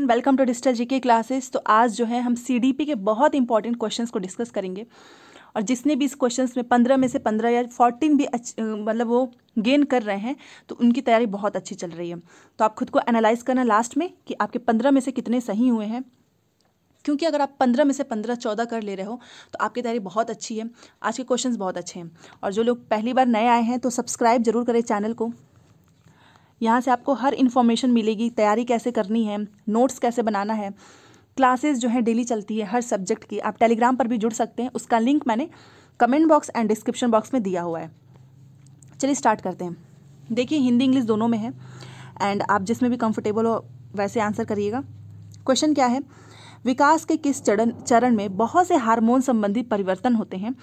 everyone welcome to digital G K classes तो आज जो है हम सीडीपी के बहुत इंपॉर्टेंट क्वेश्चंस को डिस्कस करेंगे और जिसने भी इस क्वेश्चंस में पंद्रह में से पंद्रह या फोर्टीन भी मतलब वो गेन कर रहे हैं तो उनकी तैयारी बहुत अच्छी चल रही है तो आप खुद को एनालाइज करना लास्ट में कि आपके पंद्रह में से कितने सही हुए हैं क्योंकि अगर आप पंद्रह में से पंद्रह चौदह कर ले रहे हो तो आपकी तैयारी बहुत अच्छी है आज के क्वेश्चंस बहुत अच्छे हैं और जो लोग पहली बार नए आए हैं तो सब्सक्राइब जरूर करें चैनल को यहाँ से आपको हर इन्फॉर्मेशन मिलेगी तैयारी कैसे करनी है नोट्स कैसे बनाना है क्लासेस जो है डेली चलती है हर सब्जेक्ट की आप टेलीग्राम पर भी जुड़ सकते हैं उसका लिंक मैंने comment box and description box में दिया हुआ है चलिए स्टार्ट करते हैं देखिए हिंदी इंग्लिश दोनों में है एंड आप जिसमें भी कंफर्टेबल हो वैसे आंसर करिएगा क्वेश्चन क्या है विकास के किस चरण चरण में बहुत से हार्मोन संबंधी परिवर्तन होते हैं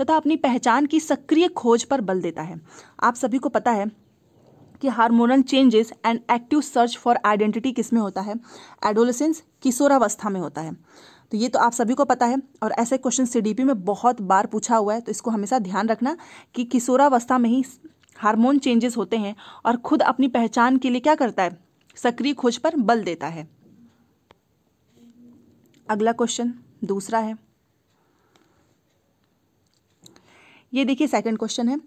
तथा अपनी पहचान की सक्रिय खोज पर बल देता है आप सभी को पता है कि hormonal changes and active search for identity किस में होता है एडोलेसेंस किशोरावस्था में होता है तो ये तो आप सभी को पता है और ऐसे क्वेश्चन सीडीपी में बहुत बार पूछा हुआ है तो इसको हमेशा ध्यान रखना कि किशोरावस्था में ही हार्मोन चेंजेस होते हैं और खुद अपनी पहचान के लिए क्या करता है सक्रिय खोज पर बल देता है अगला क्वेश्चन दूसरा है ये देखिए सेकंड क्वेश्चन है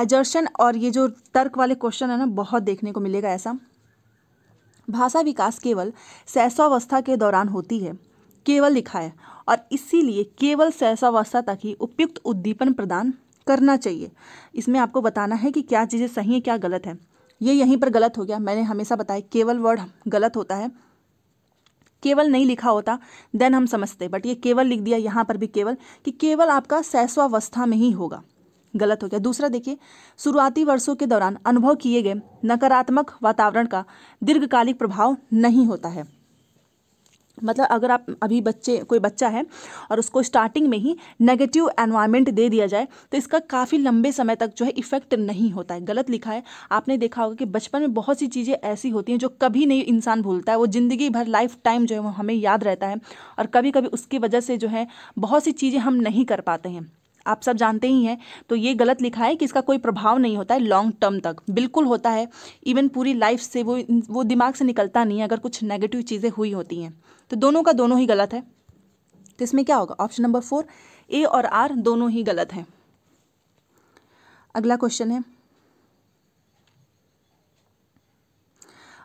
एजर्शन और ये जो तर्क वाले क्वेश्चन है ना बहुत देखने को मिलेगा ऐसा भाषा विकास केवल सहसावस्था के दौरान होती है केवल लिखा है और इसीलिए केवल सहसावस्था तक ही उपयुक्त उद्दीपन प्रदान करना चाहिए इसमें आपको बताना है कि क्या चीज़ें सही है क्या गलत है ये यहीं पर गलत हो गया मैंने हमेशा बताया केवल वर्ड गलत होता है केवल नहीं लिखा होता देन हम समझते बट ये केवल लिख दिया यहाँ पर भी केवल कि केवल आपका सैस्वावस्था में ही होगा गलत हो गया दूसरा देखिए शुरुआती वर्षों के दौरान अनुभव किए गए नकारात्मक वातावरण का दीर्घकालिक प्रभाव नहीं होता है मतलब अगर आप अभी बच्चे कोई बच्चा है और उसको स्टार्टिंग में ही नेगेटिव एनवायरनमेंट दे दिया जाए तो इसका काफ़ी लंबे समय तक जो है इफेक्ट नहीं होता है गलत लिखा है आपने देखा होगा कि बचपन में बहुत सी चीज़ें ऐसी होती हैं जो कभी नहीं इंसान भूलता है वो ज़िंदगी भर लाइफ टाइम जो है वो हमें याद रहता है और कभी कभी उसकी वजह से जो है बहुत सी चीज़ें हम नहीं कर पाते हैं आप सब जानते ही हैं तो ये गलत लिखा है कि इसका कोई प्रभाव नहीं होता है लॉन्ग टर्म तक बिल्कुल होता है इवन पूरी लाइफ से वो वो दिमाग से निकलता नहीं है अगर कुछ नेगेटिव चीज़ें हुई होती हैं तो दोनों का दोनों ही गलत है तो इसमें क्या होगा ऑप्शन नंबर फोर ए और आर दोनों ही गलत हैं अगला क्वेश्चन है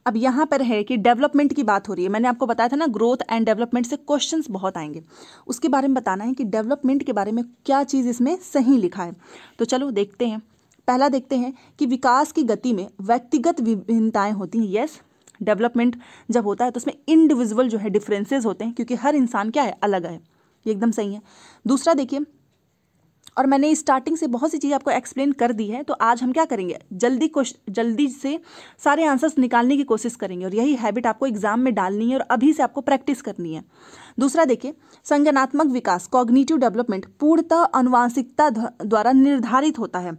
अब यहाँ पर है कि डेवलपमेंट की बात हो रही है मैंने आपको बताया था ना ग्रोथ एंड डेवलपमेंट से क्वेश्चन बहुत आएंगे उसके बारे में बताना है कि डेवलपमेंट के बारे में क्या चीज़ इसमें सही लिखा है तो चलो देखते हैं पहला देखते हैं कि विकास की गति में व्यक्तिगत विभिन्नताएं होती हैं यस डेवलपमेंट जब होता है तो उसमें इंडिविजुअल जो है डिफरेंसेस होते हैं क्योंकि हर इंसान क्या है अलग है ये एकदम सही है दूसरा देखिए और मैंने स्टार्टिंग से बहुत सी चीज़ें आपको एक्सप्लेन कर दी है तो आज हम क्या करेंगे जल्दी जल्दी से सारे आंसर्स निकालने की कोशिश करेंगे और यही हैबिट आपको एग्जाम में डालनी है और अभी से आपको प्रैक्टिस करनी है दूसरा देखिए संज्ञानात्मक विकास कॉग्निटिव डेवलपमेंट पूर्णतः अनुवांशिकता द्वारा निर्धारित होता है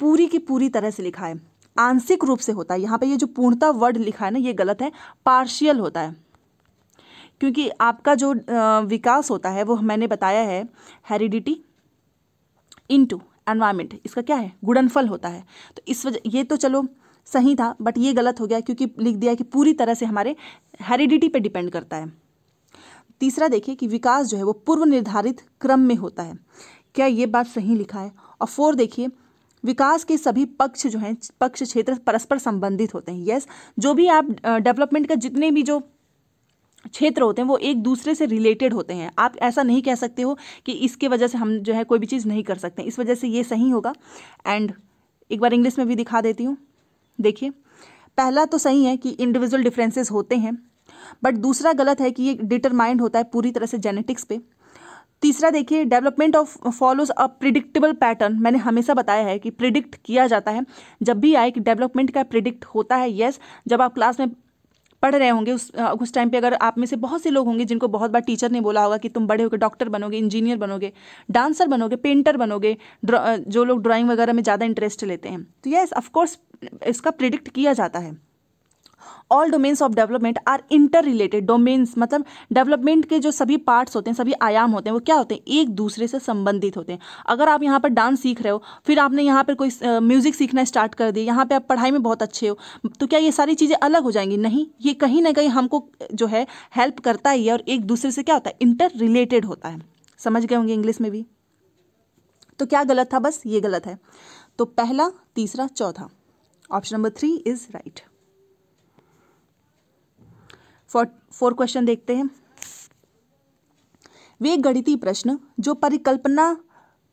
पूरी की पूरी तरह से लिखा है आंशिक रूप से होता है यहाँ पर ये जो पूर्णता वर्ड लिखा है ना ये गलत है पार्शियल होता है क्योंकि आपका जो विकास होता है वो मैंने बताया है हेरिडिटी इनटू एनवायरमेंट इसका क्या है गुड़नफल होता है तो इस वजह ये तो चलो सही था बट ये गलत हो गया क्योंकि लिख दिया कि पूरी तरह से हमारे हेरिडिटी पे डिपेंड करता है तीसरा देखिए कि विकास जो है वो पूर्व निर्धारित क्रम में होता है क्या ये बात सही लिखा है और फोर देखिए विकास के सभी पक्ष जो हैं पक्ष क्षेत्र परस्पर संबंधित होते हैं यस जो भी आप डेवलपमेंट का जितने भी जो क्षेत्र होते हैं वो एक दूसरे से रिलेटेड होते हैं आप ऐसा नहीं कह सकते हो कि इसके वजह से हम जो है कोई भी चीज़ नहीं कर सकते इस वजह से ये सही होगा एंड एक बार इंग्लिश में भी दिखा देती हूँ देखिए पहला तो सही है कि इंडिविजुअल डिफरेंसेस होते हैं बट दूसरा गलत है कि ये डिटरमाइंड होता है पूरी तरह से जेनेटिक्स पे तीसरा देखिए development of follows a predictable pattern मैंने हमेशा बताया है कि प्रिडिक्ट किया जाता है जब भी आए कि डेवलपमेंट का प्रिडिक्ट होता है येस yes, जब आप क्लास में पढ़ रहे होंगे उस उस टाइम पे अगर आप में से बहुत से लोग होंगे जिनको बहुत बार टीचर ने बोला होगा कि तुम बड़े होकर डॉक्टर बनोगे इंजीनियर बनोगे डांसर बनोगे पेंटर बनोगे जो लोग ड्राइंग वगैरह में ज़्यादा इंटरेस्ट लेते हैं तो येस ऑफकोर्स इसका प्रिडिक्ट किया जाता है all domains of development are inter related domains मतलब डेवलपमेंट के जो सभी पार्ट्स होते हैं सभी आयाम होते हैं वो क्या होते हैं एक दूसरे से संबंधित होते हैं अगर आप यहाँ पर डांस सीख रहे हो फिर आपने यहाँ पर कोई म्यूज़िक सीखना स्टार्ट कर दिया यहाँ पर आप पढ़ाई में बहुत अच्छे हो तो क्या ये सारी चीज़ें अलग हो जाएंगी नहीं ये कहीं ना कहीं हमको जो है हेल्प करता ही है और एक दूसरे से क्या होता है इंटर रिलेटेड होता है समझ गए होंगे इंग्लिश में भी तो क्या गलत था बस ये गलत है तो पहला तीसरा चौथा option number three is right four four question देखते हैं वे गणितीय प्रश्न जो परिकल्पना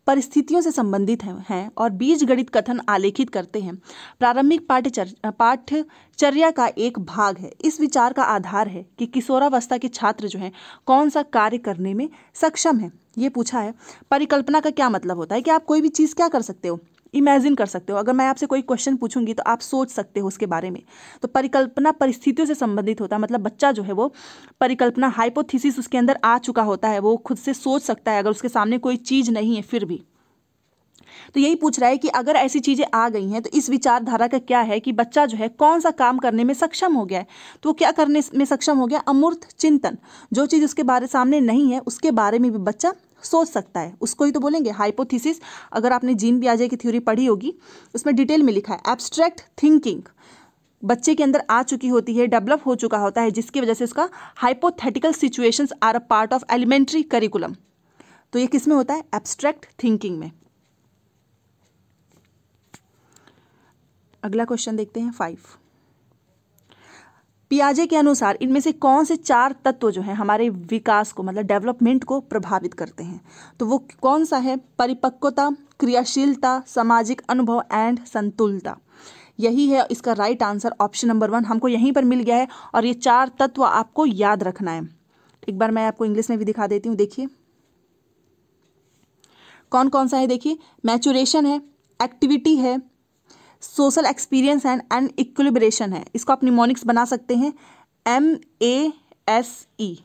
परिस्थितियों से संबंधित हैं और बीज गणित कथन आलेखित करते हैं प्रारंभिक पाठ्यचर पाठ्यचर्या का एक भाग है इस विचार का आधार है कि किशोरावस्था के छात्र जो हैं कौन सा कार्य करने में सक्षम है ये पूछा है परिकल्पना का क्या मतलब होता है कि आप कोई भी चीज़ क्या कर सकते हो इमेजिन कर सकते हो अगर मैं आपसे कोई क्वेश्चन पूछूंगी तो आप सोच सकते हो उसके बारे में तो परिकल्पना परिस्थितियों से संबंधित होता है मतलब बच्चा जो है वो परिकल्पना हाइपोथीसिस उसके अंदर आ चुका होता है वो खुद से सोच सकता है अगर उसके सामने कोई चीज़ नहीं है फिर भी तो यही पूछ रहा है कि अगर ऐसी चीज़ें आ गई हैं तो इस विचारधारा का क्या है कि बच्चा जो है कौन सा काम करने में सक्षम हो गया है तो वो क्या करने में सक्षम हो गया अमूर्त चिंतन जो चीज़ उसके बारे सामने नहीं है उसके बारे में भी बच्चा सोच सकता है उसको ही तो बोलेंगे हाइपोथीसिस अगर आपने जीन ब्याजे की थ्योरी पढ़ी होगी उसमें डिटेल में लिखा है एब्स्ट्रैक्ट थिंकिंग बच्चे के अंदर आ चुकी होती है डेवलप हो चुका होता है जिसकी वजह से उसका hypothetical situations are a part of elementary curriculum तो ये किस में होता है एब्स्ट्रैक्ट थिंकिंग में अगला क्वेश्चन देखते हैं फाइव पियाजे के अनुसार इनमें से कौन से चार तत्व जो हैं हमारे विकास को मतलब डेवलपमेंट को प्रभावित करते हैं तो वो कौन सा है परिपक्वता क्रियाशीलता सामाजिक अनुभव एंड संतुलता यही है इसका right answer option number one हमको यहीं पर मिल गया है और ये चार तत्व आपको याद रखना है एक बार मैं आपको इंग्लिश में भी दिखा देती हूँ देखिए कौन कौन सा है देखिए मैचुरेशन है एक्टिविटी है social experience and and equilibration है इसको आप निमोनिक्स बना सकते हैं एम ए एस ई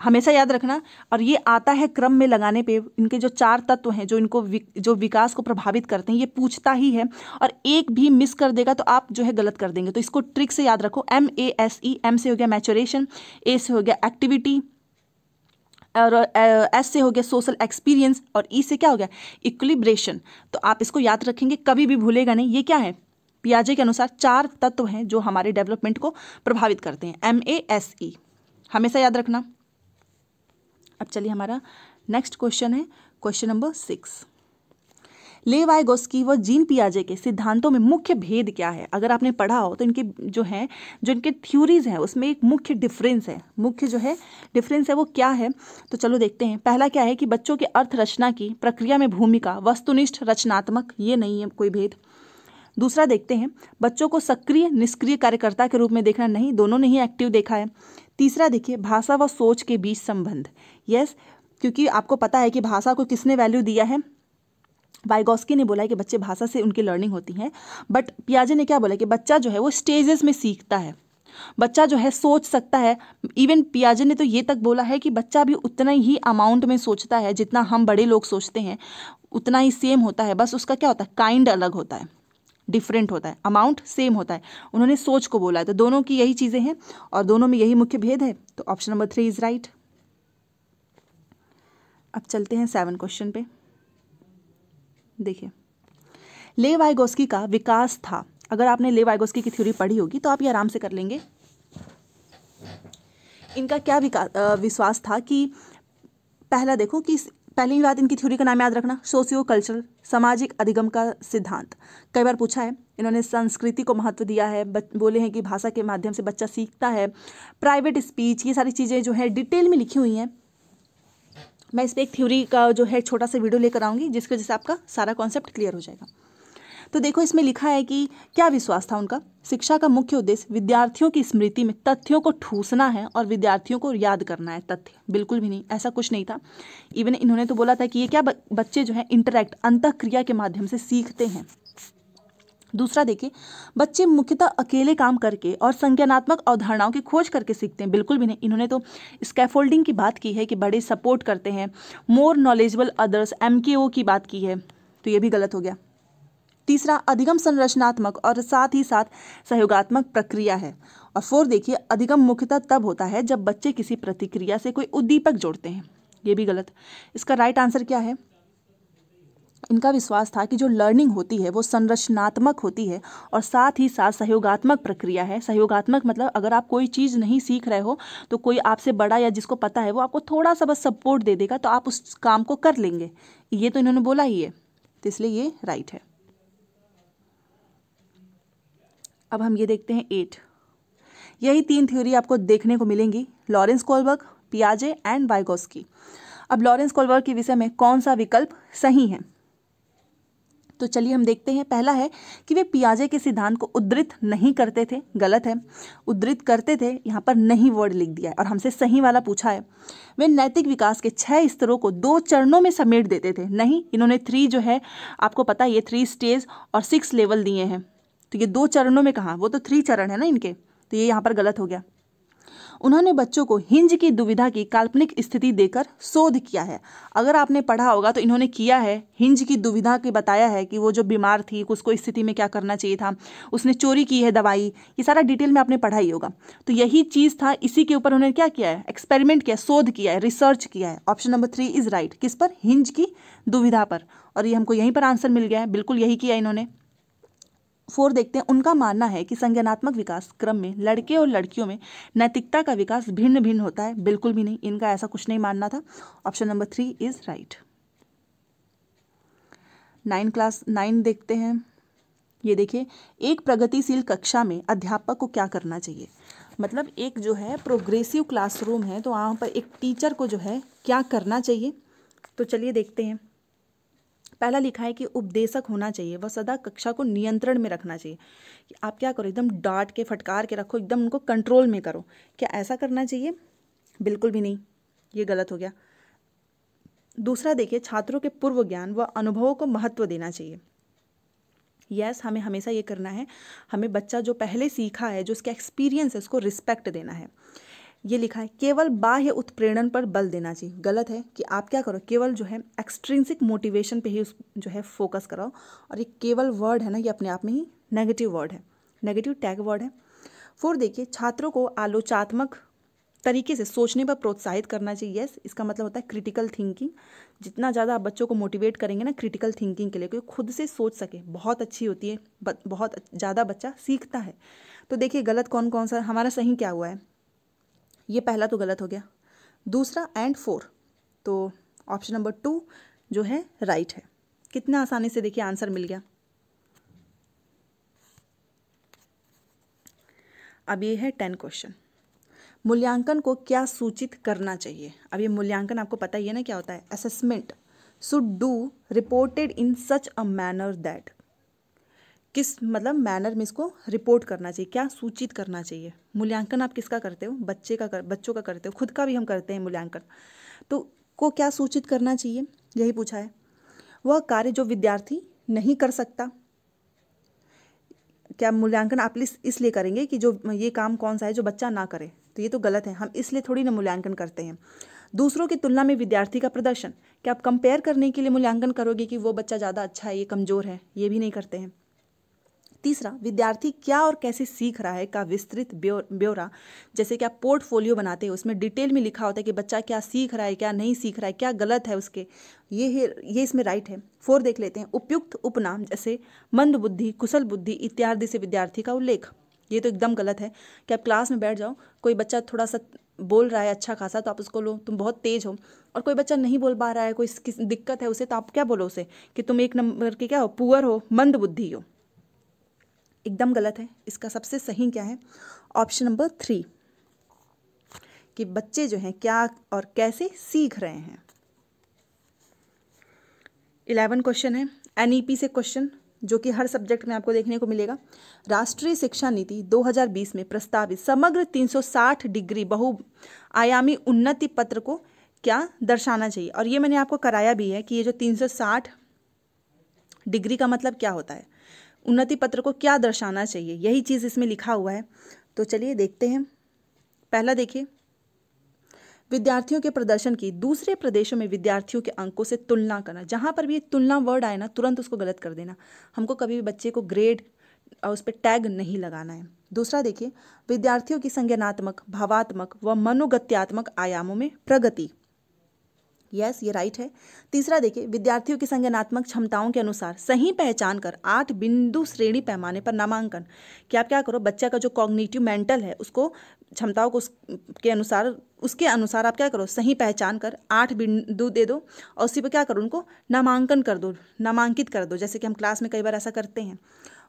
हमेशा याद रखना और ये आता है क्रम में लगाने पे इनके जो चार तत्व हैं जो इनको विक, जो विकास को प्रभावित करते हैं ये पूछता ही है और एक भी मिस कर देगा तो आप जो है गलत कर देंगे तो इसको ट्रिक से याद रखो M A S E M से हो गया मैचोरेशन ए से हो गया एक्टिविटी और एस से हो गया सोशल एक्सपीरियंस और ई e से क्या हो गया इक्विब्रेशन तो आप इसको याद रखेंगे कभी भी भूलेगा नहीं ये क्या है पियाजे के अनुसार चार तत्व हैं जो हमारे डेवलपमेंट को प्रभावित करते हैं एम ए एस ई हमेशा याद रखना अब चलिए हमारा नेक्स्ट क्वेश्चन है क्वेश्चन नंबर सिक्स ले व जीन पियाजे के सिद्धांतों में मुख्य भेद क्या है अगर आपने पढ़ा हो तो इनके जो हैं जो इनके थ्योरीज हैं उसमें एक मुख्य डिफरेंस है मुख्य जो है डिफरेंस है वो क्या है तो चलो देखते हैं पहला क्या है कि बच्चों के अर्थ रचना की प्रक्रिया में भूमिका वस्तुनिष्ठ रचनात्मक ये नहीं है कोई भेद दूसरा देखते हैं बच्चों को सक्रिय निष्क्रिय कार्यकर्ता के रूप में देखना नहीं दोनों ने ही एक्टिव देखा है तीसरा देखिए भाषा व सोच के बीच संबंध यस क्योंकि आपको पता है कि भाषा को किसने वैल्यू दिया है वाइगोस्की ने बोला है कि बच्चे भाषा से उनकी लर्निंग होती है बट पियाजे ने क्या बोला कि बच्चा जो है वो स्टेजेस में सीखता है बच्चा जो है सोच सकता है इवन पियाजे ने तो ये तक बोला है कि बच्चा भी उतना ही अमाउंट में सोचता है जितना हम बड़े लोग सोचते हैं उतना ही सेम होता है बस उसका क्या होता है काइंड अलग होता है डिफरेंट होता है अमाउंट सेम होता है उन्होंने सोच को बोला है तो दोनों की यही चीज़ें हैं और दोनों में यही मुख्य भेद है तो option number three is right अब चलते हैं सेवन क्वेश्चन पे देखिए ले वाइगोस्की का विकास था अगर आपने ले वाइगोस्की की थ्योरी पढ़ी होगी तो आप ये आराम से कर लेंगे इनका क्या विश्वास था कि पहला देखो कि पहली बात इनकी थ्योरी का नाम याद रखना सोशियो कल्चरल सामाजिक अधिगम का सिद्धांत कई बार पूछा है इन्होंने संस्कृति को महत्व दिया है बोले हैं कि भाषा के माध्यम से बच्चा सीखता है प्राइवेट स्पीच ये सारी चीज़ें जो है डिटेल में लिखी हुई हैं मैं इस पर एक थ्योरी का जो है छोटा सा वीडियो लेकर आऊँगी जिसकी वजह से आपका सारा कॉन्सेप्ट क्लियर हो जाएगा तो देखो इसमें लिखा है कि क्या विश्वास था उनका शिक्षा का मुख्य उद्देश्य विद्यार्थियों की स्मृति में तथ्यों को ठूसना है और विद्यार्थियों को याद करना है तथ्य बिल्कुल भी नहीं ऐसा कुछ नहीं था इवन इन्होंने तो बोला था कि ये क्या बच्चे जो है इंटरैक्ट अंतक्रिया के माध्यम से सीखते हैं दूसरा देखिए बच्चे मुख्यतः अकेले काम करके और संज्ञानात्मक अवधारणाओं की खोज करके सीखते हैं बिल्कुल भी नहीं इन्होंने तो स्कैफोल्डिंग की बात की है कि बड़े सपोर्ट करते हैं मोर नॉलेजबल अदर्स एम की बात की है तो ये भी गलत हो गया तीसरा अधिगम संरचनात्मक और साथ ही साथ सहयोगात्मक प्रक्रिया है और फोर देखिए अधिगम मुख्यतः तब होता है जब बच्चे किसी प्रतिक्रिया से कोई उद्दीपक जोड़ते हैं ये भी गलत इसका राइट आंसर क्या है इनका विश्वास था कि जो लर्निंग होती है वो संरचनात्मक होती है और साथ ही साथ सहयोगात्मक प्रक्रिया है सहयोगात्मक मतलब अगर आप कोई चीज़ नहीं सीख रहे हो तो कोई आपसे बड़ा या जिसको पता है वो आपको थोड़ा सा बस सपोर्ट दे देगा तो आप उस काम को कर लेंगे ये तो इन्होंने बोला ही है तो इसलिए ये राइट है अब हम ये देखते हैं एट यही तीन थ्योरी आपको देखने को मिलेंगी लॉरेंस कोलबर्ग पियाजे एंड वाइगोस्की अब लॉरेंस कोलबर्ग के विषय में कौन सा विकल्प सही है तो चलिए हम देखते हैं पहला है कि वे पियाजे के सिद्धांत को उद्धृत नहीं करते थे गलत है उद्धृत करते थे यहाँ पर नहीं वर्ड लिख दिया है और हमसे सही वाला पूछा है वे नैतिक विकास के छह स्तरों को दो चरणों में समेट देते थे नहीं इन्होंने थ्री जो है आपको पता ये थ्री स्टेज और सिक्स लेवल दिए हैं तो ये दो चरणों में कहा वो तो थ्री चरण है ना इनके तो ये यहाँ पर गलत हो गया उन्होंने बच्चों को हिंज की दुविधा की काल्पनिक स्थिति देकर शोध किया है अगर आपने पढ़ा होगा तो इन्होंने किया है हिंज की दुविधा के बताया है कि वो जो बीमार थी उसको स्थिति में क्या करना चाहिए था उसने चोरी की है दवाई ये सारा डिटेल में आपने पढ़ा ही होगा तो यही चीज़ था इसी के ऊपर उन्होंने क्या किया है एक्सपेरिमेंट किया शोध किया है रिसर्च किया है option number three is right किस पर हिंज की दुविधा पर और ये हमको यहीं पर आंसर मिल गया है बिल्कुल यही किया इन्होंने फोर देखते हैं उनका मानना है कि संज्ञानात्मक विकास क्रम में लड़के और लड़कियों में नैतिकता का विकास भिन्न भिन्न होता है बिल्कुल भी नहीं इनका ऐसा कुछ नहीं मानना था option number three is right nine class nine देखते हैं ये देखिए एक प्रगतिशील कक्षा में अध्यापक को क्या करना चाहिए मतलब एक जो है प्रोग्रेसिव क्लासरूम है तो वहाँ पर एक टीचर को जो है क्या करना चाहिए तो चलिए देखते हैं पहला लिखा है कि उपदेशक होना चाहिए वह सदा कक्षा को नियंत्रण में रखना चाहिए कि आप क्या करो एकदम डांट के फटकार के रखो एकदम उनको कंट्रोल में करो क्या ऐसा करना चाहिए बिल्कुल भी नहीं ये गलत हो गया दूसरा देखिए छात्रों के पूर्व ज्ञान व अनुभवों को महत्व देना चाहिए यस yes, हमें हमेशा ये करना है हमें बच्चा जो पहले सीखा है जो उसका एक्सपीरियंस है उसको रिस्पेक्ट देना है ये लिखा है केवल बाह्य उत्प्रेरण पर बल देना चाहिए गलत है कि आप क्या करो केवल जो है एक्सट्रिंसिक मोटिवेशन पे ही उस जो है फोकस कराओ और ये केवल वर्ड है ना ये अपने आप में ही नेगेटिव वर्ड है नेगेटिव टैग वर्ड है फोर देखिए छात्रों को आलोचात्मक तरीके से सोचने पर प्रोत्साहित करना चाहिए यस इसका मतलब होता है क्रिटिकल थिंकिंग जितना ज़्यादा आप बच्चों को मोटिवेट करेंगे ना क्रिटिकल थिंकिंग के लिए क्योंकि खुद से सोच सके बहुत अच्छी होती है बहुत ज़्यादा बच्चा सीखता है तो देखिए गलत कौन कौन सा हमारा सही क्या हुआ है ये पहला तो गलत हो गया दूसरा एंड फोर तो ऑप्शन नंबर टू जो है राइट right है कितना आसानी से देखिए आंसर मिल गया अब ये है टेन क्वेश्चन मूल्यांकन को क्या सूचित करना चाहिए अब ये मूल्यांकन आपको पता ही है ना क्या होता है assessment should do reported in such a manner that किस मतलब मैनर में इसको रिपोर्ट करना चाहिए क्या सूचित करना चाहिए मूल्यांकन आप किसका करते हो बच्चे का कर बच्चों का करते हो खुद का भी हम करते हैं मूल्यांकन तो को क्या सूचित करना चाहिए यही पूछा है वह कार्य जो विद्यार्थी नहीं कर सकता क्या मूल्यांकन आप इसलिए करेंगे कि जो ये काम कौन सा है जो बच्चा ना करे तो ये तो गलत है हम इसलिए थोड़ी ना मूल्यांकन करते हैं दूसरों की तुलना में विद्यार्थी का प्रदर्शन क्या आप कंपेयर करने के लिए मूल्यांकन करोगे कि वो बच्चा ज़्यादा अच्छा है ये कमज़ोर है ये भी नहीं करते हैं तीसरा विद्यार्थी क्या और कैसे सीख रहा है का विस्तृत ब्यौरा जैसे कि आप पोर्टफोलियो बनाते हैं उसमें डिटेल में लिखा होता है कि बच्चा क्या सीख रहा है क्या नहीं सीख रहा है क्या गलत है उसके ये है ये इसमें राइट है फोर देख लेते हैं उपयुक्त उपनाम जैसे मंद बुद्धि कुशल बुद्धि इत्यादि से विद्यार्थी का उल्लेख ये तो एकदम गलत है कि आप क्लास में बैठ जाओ कोई बच्चा थोड़ा सा बोल रहा है अच्छा खासा तो आप उसको लो तुम बहुत तेज हो और कोई बच्चा नहीं बोल पा रहा है कोई दिक्कत है उसे तो आप क्या बोलो उसे कि तुम एक नंबर के क्या हो पुअर हो मंद बुद्धि हो एकदम गलत है इसका सबसे सही क्या है ऑप्शन नंबर थ्री कि बच्चे जो हैं क्या और कैसे सीख रहे हैं इलेवन क्वेश्चन है एनईपी e से क्वेश्चन जो कि हर सब्जेक्ट में आपको देखने को मिलेगा राष्ट्रीय शिक्षा नीति 2020 में प्रस्तावित समग्र 360 डिग्री बहु आयामी उन्नति पत्र को क्या दर्शाना चाहिए और ये मैंने आपको कराया भी है कि ये जो 360 डिग्री का मतलब क्या होता है उन्नति पत्र को क्या दर्शाना चाहिए यही चीज़ इसमें लिखा हुआ है तो चलिए देखते हैं पहला देखिए विद्यार्थियों के प्रदर्शन की दूसरे प्रदेशों में विद्यार्थियों के अंकों से तुलना करना जहाँ पर भी तुलना वर्ड आए ना तुरंत उसको गलत कर देना हमको कभी भी बच्चे को ग्रेड और उस पर टैग नहीं लगाना है दूसरा देखिए विद्यार्थियों की संज्ञानात्मक भावात्मक व मनोगत्यात्मक आयामों में प्रगति यस ये राइट है तीसरा देखिए विद्यार्थियों की संज्ञानात्मक क्षमताओं के अनुसार सही पहचान कर आठ बिंदु श्रेणी पैमाने पर नामांकन कि आप क्या करो बच्चा का जो कॉग्निटिव मेंटल है उसको क्षमताओं को उस, के अनुसार उसके अनुसार आप क्या करो सही पहचान कर आठ बिंदु दे दो और उसी पर क्या करो उनको नामांकन कर दो नामांकित कर दो जैसे कि हम क्लास में कई बार ऐसा करते हैं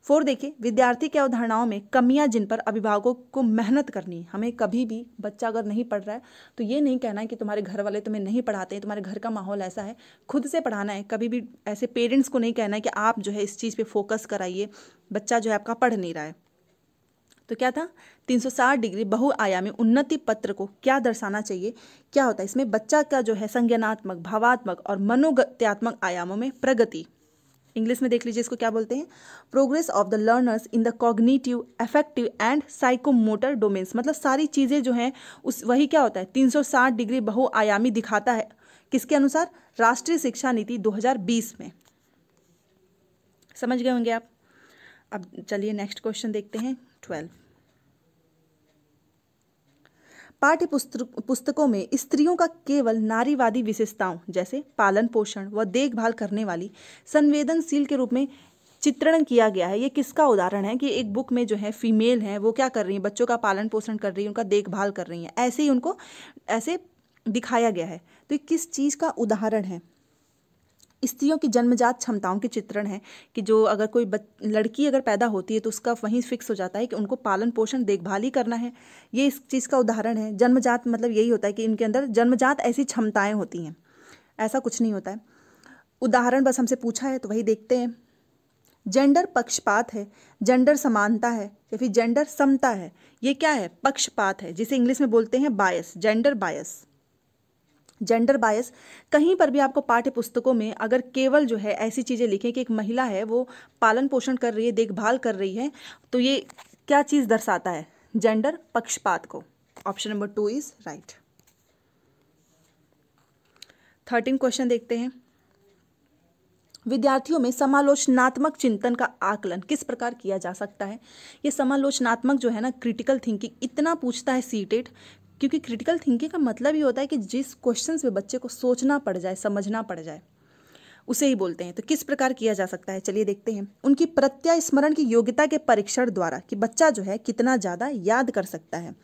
फोर देखिए विद्यार्थी की अवधारणाओं में कमियां जिन पर अभिभावकों को मेहनत करनी है हमें कभी भी बच्चा अगर नहीं पढ़ रहा है तो ये नहीं कहना है कि तुम्हारे घर वाले तुम्हें नहीं पढ़ाते हैं तुम्हारे घर का माहौल ऐसा है खुद से पढ़ाना है कभी भी ऐसे पेरेंट्स को नहीं कहना है कि आप जो है इस चीज़ पर फोकस कराइए बच्चा जो है आपका पढ़ नहीं रहा है तो क्या था 360 डिग्री बहुआयामी उन्नति पत्र को क्या दर्शाना चाहिए क्या होता है इसमें बच्चा का जो है संज्ञानात्मक भावात्मक और मनोगत्यात्मक आयामों में प्रगति इंग्लिश में देख लीजिए इसको क्या बोलते हैं progress of the learners in the cognitive affective and psychomotor domains मतलब सारी चीज़ें जो हैं उस वही क्या होता है 360 डिग्री बहुआयामी दिखाता है किसके अनुसार राष्ट्रीय शिक्षा नीति 2020 में समझ गए होंगे आप अब चलिए नेक्स्ट क्वेश्चन देखते हैं ट्वेल्व पाठ्य पुस्तकों में स्त्रियों का केवल नारीवादी विशेषताओं जैसे पालन पोषण व देखभाल करने वाली संवेदनशील के रूप में चित्रण किया गया है ये किसका उदाहरण है कि एक बुक में जो है फीमेल है वो क्या कर रही है बच्चों का पालन पोषण कर रही है उनका देखभाल कर रही है ऐसे ही उनको ऐसे दिखाया गया है तो ये किस चीज़ का उदाहरण है स्त्रियों की जन्मजात क्षमताओं के चित्रण है कि जो अगर कोई लड़की अगर पैदा होती है तो उसका वहीं फिक्स हो जाता है कि उनको पालन पोषण देखभाल ही करना है ये इस चीज़ का उदाहरण है जन्मजात मतलब यही होता है कि इनके अंदर जन्मजात ऐसी क्षमताएँ होती हैं ऐसा कुछ नहीं होता है उदाहरण बस हमसे पूछा है तो वही देखते हैं जेंडर पक्षपात है जेंडर समानता है या फिर जेंडर समता है ये क्या है पक्षपात है जिसे इंग्लिश में बोलते हैं बायस जेंडर बायस जेंडर बायस कहीं पर भी आपको पाठ्य पुस्तकों में अगर केवल जो है ऐसी चीज़ें लिखें कि एक महिला है वो पालन पोषण कर रही है देखभाल कर रही है तो ये क्या चीज़ दर्शाता है जेंडर पक्षपात को option number two is right thirteen question देखते हैं विद्यार्थियों में समालोचनात्मक चिंतन का आकलन किस प्रकार किया जा सकता है ये समालोचनात्मक जो है ना क्रिटिकल थिंकिंग इतना पूछता है सीटेट क्योंकि क्रिटिकल थिंकिंग का मतलब ये होता है कि जिस क्वेश्चन में बच्चे को सोचना पड़ जाए समझना पड़ जाए उसे ही बोलते हैं तो किस प्रकार किया जा सकता है चलिए देखते हैं उनकी प्रत्यय स्मरण की योग्यता के परीक्षण द्वारा कि बच्चा जो है कितना ज़्यादा याद कर सकता है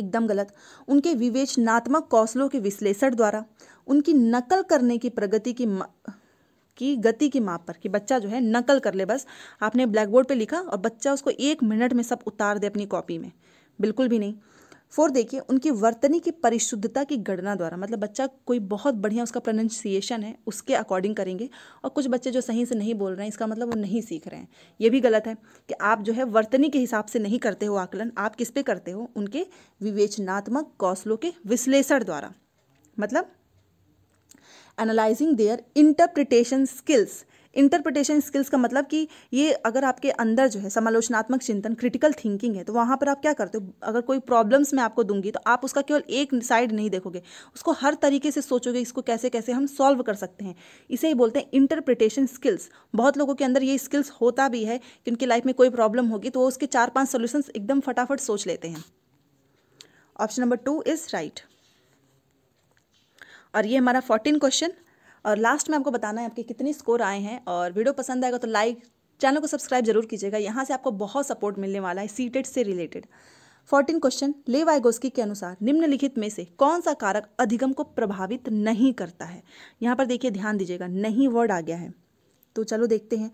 एकदम गलत उनके विवेचनात्मक कौशलों के विश्लेषण द्वारा उनकी नकल करने की प्रगति की की गति की माप पर कि बच्चा जो है नकल कर ले बस आपने ब्लैक बोर्ड पर लिखा और बच्चा उसको एक मिनट में सब उतार दे अपनी कॉपी में बिल्कुल भी नहीं फोर देखिए उनकी वर्तनी की परिशुद्धता की गणना द्वारा मतलब बच्चा कोई बहुत बढ़िया उसका प्रोनाउंसिएशन है उसके अकॉर्डिंग करेंगे और कुछ बच्चे जो सही से नहीं बोल रहे हैं इसका मतलब वो नहीं सीख रहे हैं ये भी गलत है कि आप जो है वर्तनी के हिसाब से नहीं करते हो आकलन आप किस पे करते हो उनके विवेचनात्मक कौशलों के विश्लेषण द्वारा मतलब analysing their interpretation skills interpretation skills का मतलब कि ये अगर आपके अंदर जो है समालोचनात्मक चिंतन क्रिटिकल थिंकिंग है तो वहाँ पर आप क्या करते हो अगर कोई प्रॉब्लम्स मैं आपको दूंगी तो आप उसका केवल एक साइड नहीं देखोगे उसको हर तरीके से सोचोगे इसको कैसे कैसे हम सॉल्व कर सकते हैं इसे ही बोलते हैं इंटरप्रिटेशन स्किल्स बहुत लोगों के अंदर ये स्किल्स होता भी है कि उनकी लाइफ में कोई प्रॉब्लम होगी तो वो उसके चार पाँच सोल्यूशंस एकदम फटाफट सोच लेते हैं option number two is right और ये हमारा फोर्टीन क्वेश्चन और लास्ट में आपको बताना है आपके कितने स्कोर आए हैं और वीडियो पसंद आएगा तो लाइक चैनल को सब्सक्राइब जरूर कीजिएगा यहाँ से आपको बहुत सपोर्ट मिलने वाला है सीटेड से रिलेटेड फोर्टीन क्वेश्चन ले वाइगोस्की के अनुसार निम्नलिखित में से कौन सा कारक अधिगम को प्रभावित नहीं करता है यहाँ पर देखिए ध्यान दीजिएगा नहीं वर्ड आ गया है तो चलो देखते हैं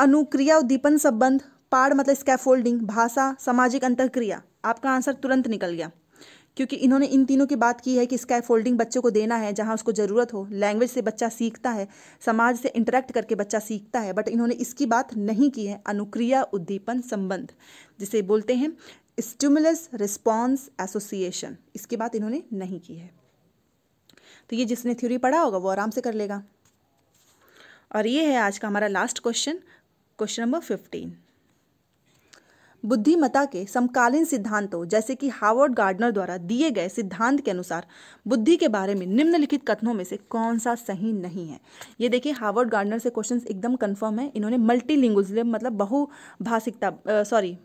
अनुक्रिया उद्दीपन संबंध पाड़ मतलब स्कैफोल्डिंग भाषा सामाजिक क्रिया आपका आंसर तुरंत निकल गया क्योंकि इन्होंने इन तीनों की बात की है कि स्काई फोल्डिंग बच्चों को देना है जहाँ उसको ज़रूरत हो लैंग्वेज से बच्चा सीखता है समाज से इंटरेक्ट करके बच्चा सीखता है बट इन्होंने इसकी बात नहीं की है अनुक्रिया उद्दीपन संबंध जिसे बोलते हैं स्टिमुलस रिस्पॉन्स एसोसिएशन इसकी बात इन्होंने नहीं की है तो ये जिसने थ्योरी पढ़ा होगा वो आराम से कर लेगा और ये है आज का हमारा last question question number fifteen बुद्धिमता के समकालीन सिद्धांतों जैसे कि हार्वर्ड गार्डनर द्वारा दिए गए सिद्धांत के अनुसार बुद्धि के बारे में निम्नलिखित कथनों में से कौन सा सही नहीं है ये देखिए हार्वर्ड गार्डनर से क्वेश्चन एकदम कन्फर्म है इन्होंने मल्टी मतलब बहुभाषिकता सॉरी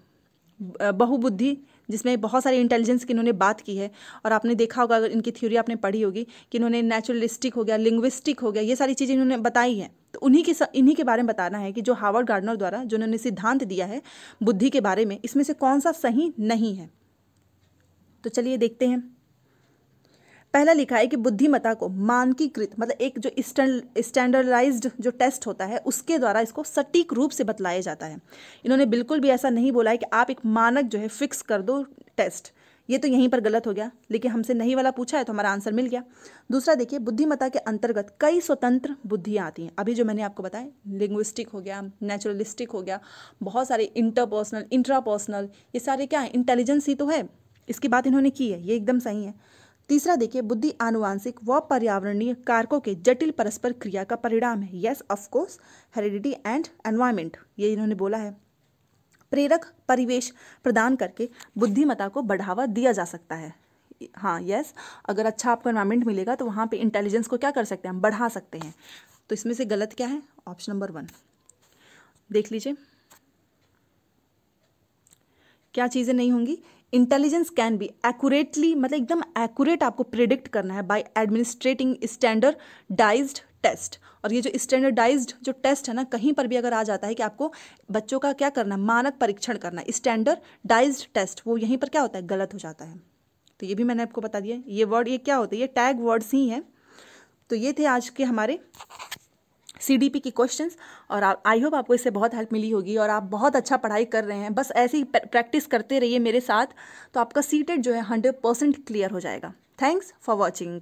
बहुबुद्धि जिसमें बहुत सारी इंटेलिजेंस की इन्होंने बात की है और आपने देखा होगा अगर इनकी थ्योरी आपने पढ़ी होगी कि इन्होंने नेचुरलिस्टिक हो गया लिंग्विस्टिक हो गया ये सारी चीज़ें इन्होंने बताई हैं तो उन्हीं के इन्हीं के बारे में बताना है कि जो हार्वर्ड गार्डनर द्वारा जो उन्होंने सिद्धांत दिया है बुद्धि के बारे में इसमें से कौन सा सही नहीं है तो चलिए देखते हैं पहला लिखा है कि बुद्धिमता को मानकीकृत मतलब एक जो स्टैंडर्डाइज्ड जो टेस्ट होता है उसके द्वारा इसको सटीक रूप से बतलाया जाता है इन्होंने बिल्कुल भी ऐसा नहीं बोला है कि आप एक मानक जो है फिक्स कर दो टेस्ट ये तो यहीं पर गलत हो गया लेकिन हमसे नहीं वाला पूछा है तो हमारा आंसर मिल गया दूसरा देखिए बुद्धिमता के अंतर्गत कई स्वतंत्र बुद्धियाँ आती हैं अभी जो मैंने आपको बताया लिंग्विस्टिक हो गया नेचुरलिस्टिक हो गया बहुत सारे इंटरपर्सनल इंट्रापर्सनल ये सारे क्या हैं इंटेलिजेंस ही तो है इसकी बात इन्होंने की है ये एकदम सही है तीसरा देखिए बुद्धि आनुवांशिक व पर्यावरणीय कारकों के जटिल परस्पर क्रिया का परिणाम है yes of course heredity and environment ये इन्होंने बोला है प्रेरक परिवेश प्रदान करके बुद्धिमता को बढ़ावा दिया जा सकता है हाँ यस अगर अच्छा आपको एनवायरमेंट मिलेगा तो वहाँ पे इंटेलिजेंस को क्या कर सकते हैं हम बढ़ा सकते हैं तो इसमें से गलत क्या है ऑप्शन नंबर वन देख लीजिए क्या चीज़ें नहीं होंगी इंटेलिजेंस कैन बी एक्यूरेटली मतलब एकदम एक्यूरेट आपको प्रिडिक्ट करना है बाय एडमिनिस्ट्रेटिंग स्टैंडर्डाइज्ड टेस्ट और ये जो स्टैंडर्डाइज्ड जो टेस्ट है ना कहीं पर भी अगर आ जाता है कि आपको बच्चों का क्या करना मानक परीक्षण करना स्टैंडर्डाइज्ड टेस्ट वो यहीं पर क्या होता है गलत हो जाता है तो ये भी मैंने आपको बता दिया ये वर्ड ये क्या होता है ये टैग वर्ड्स ही हैं तो ये थे आज के हमारे सीडीपी की क्वेश्चंस और आई होप आपको इससे बहुत हेल्प मिली होगी और आप बहुत अच्छा पढ़ाई कर रहे हैं बस ऐसे ही प्रैक्टिस करते रहिए मेरे साथ तो आपका सीटेड जो है हंड्रेड परसेंट क्लियर हो जाएगा थैंक्स फॉर वॉचिंग